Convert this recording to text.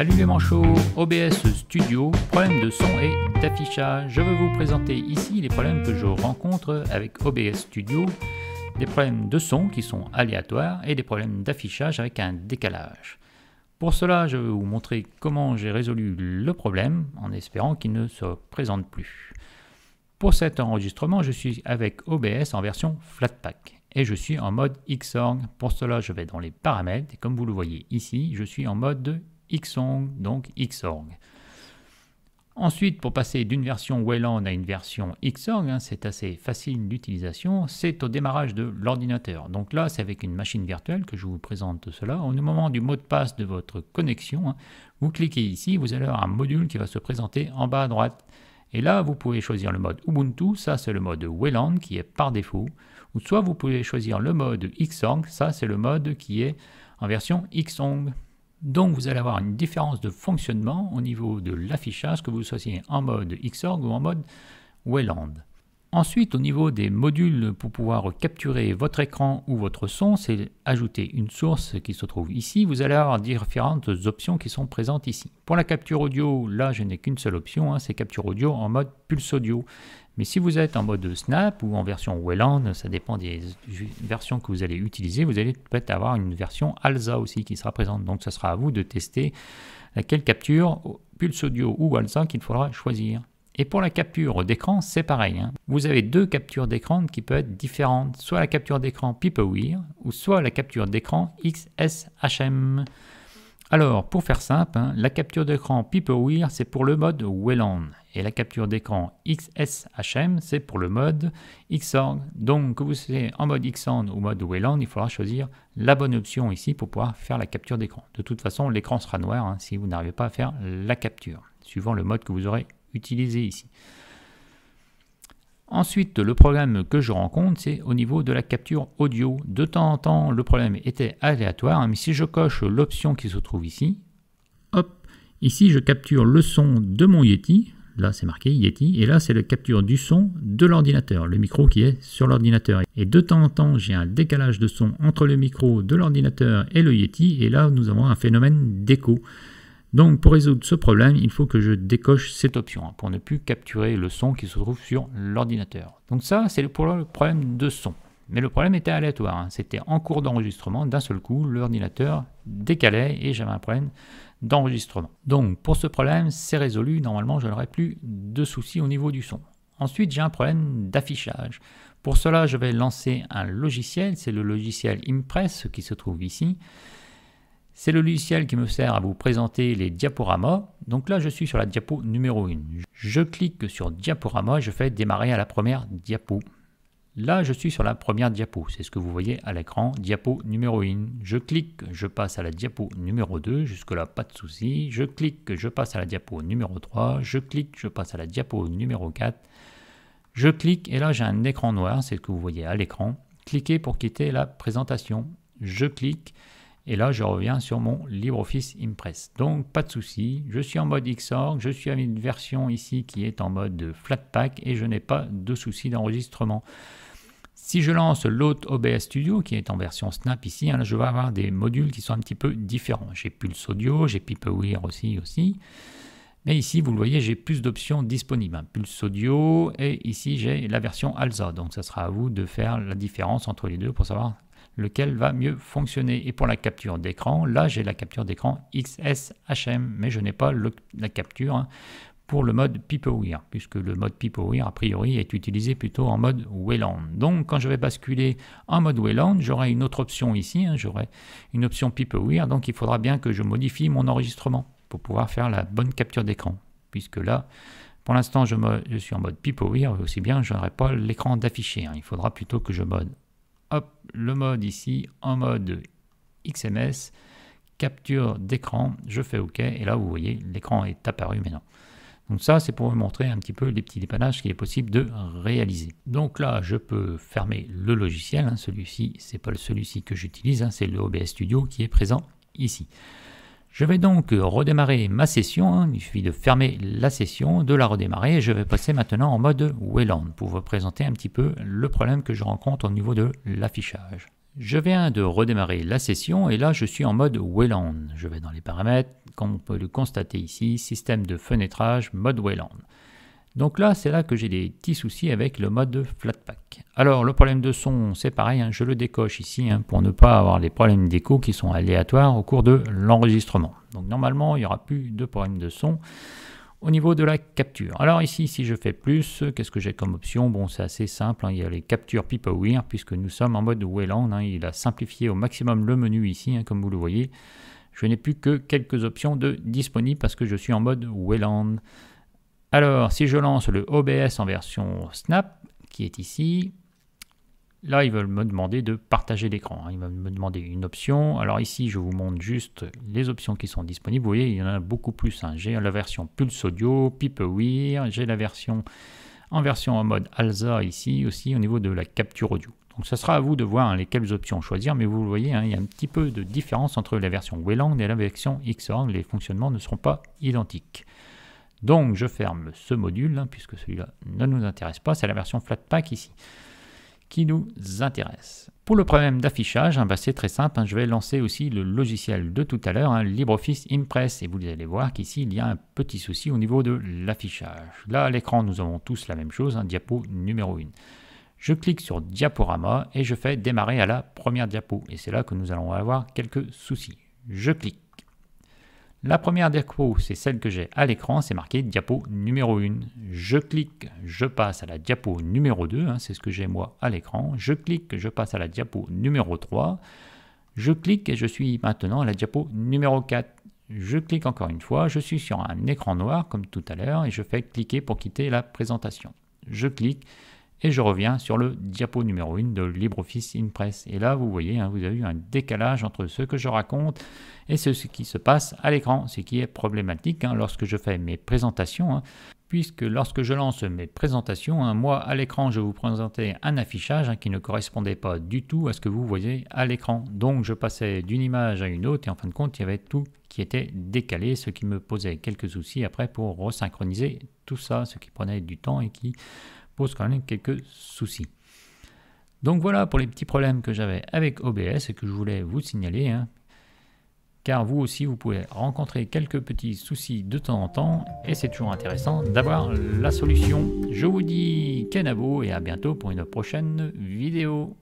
Salut les manchots, OBS Studio, problème de son et d'affichage. Je veux vous présenter ici les problèmes que je rencontre avec OBS Studio, des problèmes de son qui sont aléatoires et des problèmes d'affichage avec un décalage. Pour cela, je vais vous montrer comment j'ai résolu le problème en espérant qu'il ne se présente plus. Pour cet enregistrement, je suis avec OBS en version Flatpak et je suis en mode Xorg. Pour cela, je vais dans les paramètres et comme vous le voyez ici, je suis en mode XONG, donc Xorg. Ensuite, pour passer d'une version Wayland à une version Xorg, hein, c'est assez facile d'utilisation, c'est au démarrage de l'ordinateur. Donc là, c'est avec une machine virtuelle que je vous présente cela. Au moment du mot de passe de votre connexion, hein, vous cliquez ici, vous allez avoir un module qui va se présenter en bas à droite. Et là, vous pouvez choisir le mode Ubuntu, ça c'est le mode Wayland qui est par défaut, ou soit vous pouvez choisir le mode Xorg, ça c'est le mode qui est en version XONG. Donc vous allez avoir une différence de fonctionnement au niveau de l'affichage, que vous soyez en mode Xorg ou en mode Wayland. Ensuite, au niveau des modules pour pouvoir capturer votre écran ou votre son, c'est ajouter une source qui se trouve ici. Vous allez avoir différentes options qui sont présentes ici. Pour la capture audio, là, je n'ai qu'une seule option, hein, c'est capture audio en mode pulse audio. Mais si vous êtes en mode Snap ou en version Wayland, ça dépend des versions que vous allez utiliser, vous allez peut-être avoir une version ALSA aussi qui sera présente. Donc, ce sera à vous de tester quelle capture, pulse audio ou ALSA qu'il faudra choisir. Et pour la capture d'écran, c'est pareil. Hein. Vous avez deux captures d'écran qui peuvent être différentes. Soit la capture d'écran PeopleWear ou soit la capture d'écran XSHM. Alors, pour faire simple, hein, la capture d'écran PeopleWear, c'est pour le mode Wayland. Et la capture d'écran XSHM, c'est pour le mode Xorg. Donc, que vous soyez en mode Xorg ou mode Wayland, il faudra choisir la bonne option ici pour pouvoir faire la capture d'écran. De toute façon, l'écran sera noir hein, si vous n'arrivez pas à faire la capture, suivant le mode que vous aurez utilisé ici. Ensuite, le problème que je rencontre, c'est au niveau de la capture audio. De temps en temps, le problème était aléatoire, hein, mais si je coche l'option qui se trouve ici, hop, ici je capture le son de mon Yeti, là c'est marqué Yeti, et là c'est la capture du son de l'ordinateur, le micro qui est sur l'ordinateur. Et de temps en temps, j'ai un décalage de son entre le micro de l'ordinateur et le Yeti, et là nous avons un phénomène d'écho. Donc pour résoudre ce problème, il faut que je décoche cette option hein, pour ne plus capturer le son qui se trouve sur l'ordinateur. Donc ça, c'est pour le problème de son. Mais le problème était aléatoire, hein. c'était en cours d'enregistrement, d'un seul coup, l'ordinateur décalait et j'avais un problème d'enregistrement. Donc pour ce problème, c'est résolu, normalement je n'aurai plus de soucis au niveau du son. Ensuite, j'ai un problème d'affichage. Pour cela, je vais lancer un logiciel, c'est le logiciel Impress qui se trouve ici. C'est le logiciel qui me sert à vous présenter les diaporamas. Donc là, je suis sur la diapo numéro 1. Je clique sur diaporama, je fais démarrer à la première diapo. Là, je suis sur la première diapo. C'est ce que vous voyez à l'écran, diapo numéro 1. Je clique, je passe à la diapo numéro 2. Jusque-là, pas de souci. Je clique, je passe à la diapo numéro 3. Je clique, je passe à la diapo numéro 4. Je clique et là, j'ai un écran noir. C'est ce que vous voyez à l'écran. Cliquez pour quitter la présentation. Je clique. Et là, je reviens sur mon LibreOffice Impress. Donc, pas de souci, je suis en mode Xorg, je suis avec une version ici qui est en mode Flatpak et je n'ai pas de souci d'enregistrement. Si je lance l'autre OBS Studio, qui est en version Snap ici, hein, je vais avoir des modules qui sont un petit peu différents. J'ai Pulse Audio, j'ai PipeWire aussi, aussi. Mais ici, vous le voyez, j'ai plus d'options disponibles. Hein, Pulse Audio et ici, j'ai la version ALSA. Donc, ça sera à vous de faire la différence entre les deux pour savoir lequel va mieux fonctionner. Et pour la capture d'écran, là j'ai la capture d'écran XSHM, mais je n'ai pas la capture hein, pour le mode PeopleWear, puisque le mode PeopleWear a priori est utilisé plutôt en mode Wayland. Donc quand je vais basculer en mode Wayland, j'aurai une autre option ici, hein, j'aurai une option PeopleWear, donc il faudra bien que je modifie mon enregistrement pour pouvoir faire la bonne capture d'écran, puisque là, pour l'instant, je, suis en mode et aussi bien je n'aurai pas l'écran d'afficher. Hein. il faudra plutôt que je mode hop, le mode ici en mode XMS, capture d'écran, je fais OK, et là vous voyez l'écran est apparu maintenant. Donc ça, c'est pour vous montrer un petit peu les petits dépannages qu'il est possible de réaliser. Donc là, je peux fermer le logiciel. Hein, celui-ci, c'est pas celui-ci que j'utilise, hein, c'est le OBS Studio qui est présent ici. Je vais donc redémarrer ma session, hein. il suffit de fermer la session, de la redémarrer, et je vais passer maintenant en mode Wayland pour vous présenter un petit peu le problème que je rencontre au niveau de l'affichage. Je viens de redémarrer la session et là je suis en mode Wayland. Je vais dans les paramètres, comme on peut le constater ici, système de fenêtrage, mode Wayland. Donc là, c'est là que j'ai des petits soucis avec le mode Flatpak. Alors, le problème de son, c'est pareil, hein, je le décoche ici hein, pour ne pas avoir les problèmes d'écho qui sont aléatoires au cours de l'enregistrement. Donc normalement, il n'y aura plus de problème de son au niveau de la capture. Alors ici, si je fais plus, qu'est-ce que j'ai comme option Bon, c'est assez simple, hein, il y a les captures PipaWear, puisque nous sommes en mode Wayland, il a simplifié au maximum le menu ici, comme vous le voyez. Je n'ai plus que quelques options de disponibles parce que je suis en mode Wayland. Alors, si je lance le OBS en version Snap, qui est ici, là, ils veulent me demander de partager l'écran. Hein. Ils veulent me demander une option. Alors ici, je vous montre juste les options qui sont disponibles. Vous voyez, il y en a beaucoup plus. Hein. J'ai la version Pulse Audio, PipeWire, j'ai la version en version en mode ALSA ici aussi au niveau de la capture audio. Donc ce sera à vous de voir hein, lesquelles options choisir, mais vous le voyez, il y a un petit peu de différence entre la version Wayland et la version XORG. Les fonctionnements ne seront pas identiques. Donc je ferme ce module, hein, puisque celui-là ne nous intéresse pas, c'est la version Flatpak ici qui nous intéresse. Pour le problème d'affichage, hein, bah, c'est très simple, hein. je vais lancer aussi le logiciel de tout à l'heure, LibreOffice Impress, et vous allez voir qu'ici il y a un petit souci au niveau de l'affichage. Là à l'écran nous avons tous la même chose, diapo numéro 1. Je clique sur diaporama et je fais démarrer à la première diapo, et c'est là que nous allons avoir quelques soucis. Je clique la première diapo, c'est celle que j'ai à l'écran, c'est marqué diapo numéro 1. Je clique, je passe à la diapo numéro 2, hein, c'est ce que j'ai moi à l'écran. Je clique, je passe à la diapo numéro 3. Je clique et je suis maintenant à la diapo numéro 4. Je clique encore une fois, je suis sur un écran noir comme tout à l'heure et je fais cliquer pour quitter la présentation. Je clique et je reviens sur le diapo numéro 1 de LibreOffice Impress. Et là, vous voyez, hein, vous avez eu un décalage entre ce que je raconte et ce, qui se passe à l'écran, ce qui est problématique hein, lorsque je fais mes présentations. Hein. puisque lorsque je lance mes présentations, moi à l'écran, je vous présentais un affichage qui ne correspondait pas du tout à ce que vous voyez à l'écran. Donc je passais d'une image à une autre et en fin de compte, il y avait tout qui était décalé, ce qui me posait quelques soucis après pour resynchroniser tout ça, ce qui prenait du temps et qui quand même quelques soucis. Donc voilà pour les petits problèmes que j'avais avec OBS et que je voulais vous signaler. Hein. car vous aussi, vous pouvez rencontrer quelques petits soucis de temps en temps et c'est toujours intéressant d'avoir la solution. Je vous dis Kenabo et à bientôt pour une prochaine vidéo.